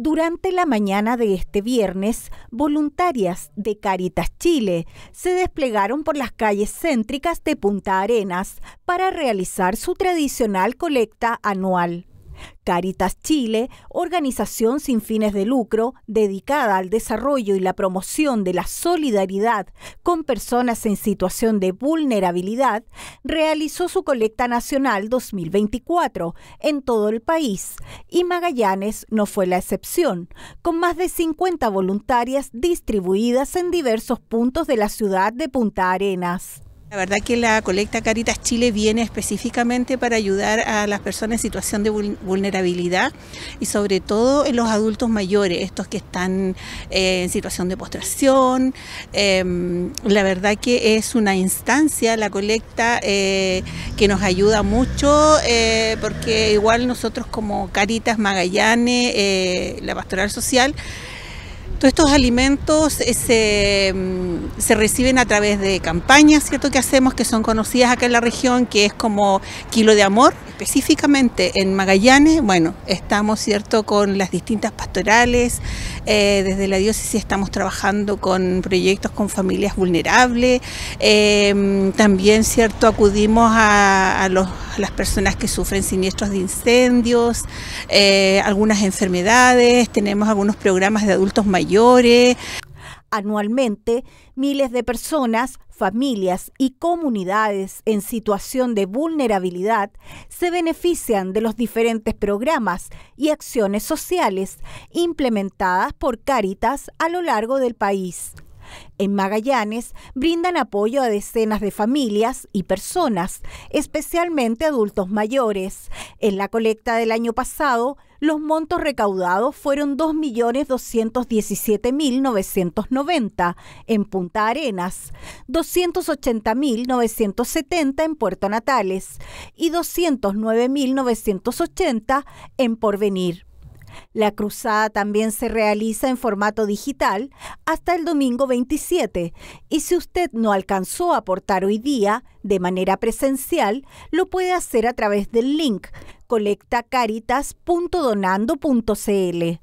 Durante la mañana de este viernes, voluntarias de Caritas Chile se desplegaron por las calles céntricas de Punta Arenas para realizar su tradicional colecta anual. Caritas Chile, organización sin fines de lucro dedicada al desarrollo y la promoción de la solidaridad con personas en situación de vulnerabilidad, realizó su colecta nacional 2024 en todo el país y Magallanes no fue la excepción, con más de 50 voluntarias distribuidas en diversos puntos de la ciudad de Punta Arenas. La verdad que la colecta Caritas Chile viene específicamente para ayudar a las personas en situación de vulnerabilidad y sobre todo en los adultos mayores, estos que están eh, en situación de postración. Em, la verdad que es una instancia, la colecta, eh, que nos ayuda mucho eh, porque igual nosotros como Caritas Magallanes, la Pastoral Social, todos estos alimentos eh, se, mm, se, reciben a través de campañas, ¿cierto?, que hacemos, que son conocidas acá en la región, que es como Kilo de Amor. Específicamente en Magallanes, bueno, estamos, ¿cierto?, con las distintas pastorales, eh, desde la diócesis estamos trabajando con proyectos con familias vulnerables. Em, también, ¿cierto?, acudimos a, las personas que sufren siniestros de incendios, eh, algunas enfermedades, tenemos algunos programas de adultos mayores anualmente miles de personas, familias y comunidades en situación de vulnerabilidad se benefician de los diferentes programas y acciones sociales implementadas por Cáritas a lo largo del país en Magallanes brindan apoyo a decenas de familias y personas, especialmente adultos mayores. En la colecta del año pasado, los montos recaudados fueron 2.217.990 en Punta Arenas, 280.970 en Puerto Natales y 209.980 en Porvenir. La cruzada también se realiza en formato digital hasta el domingo 27 y si usted no alcanzó a aportar hoy día de manera presencial, lo puede hacer a través del link colectacaritas.donando.cl.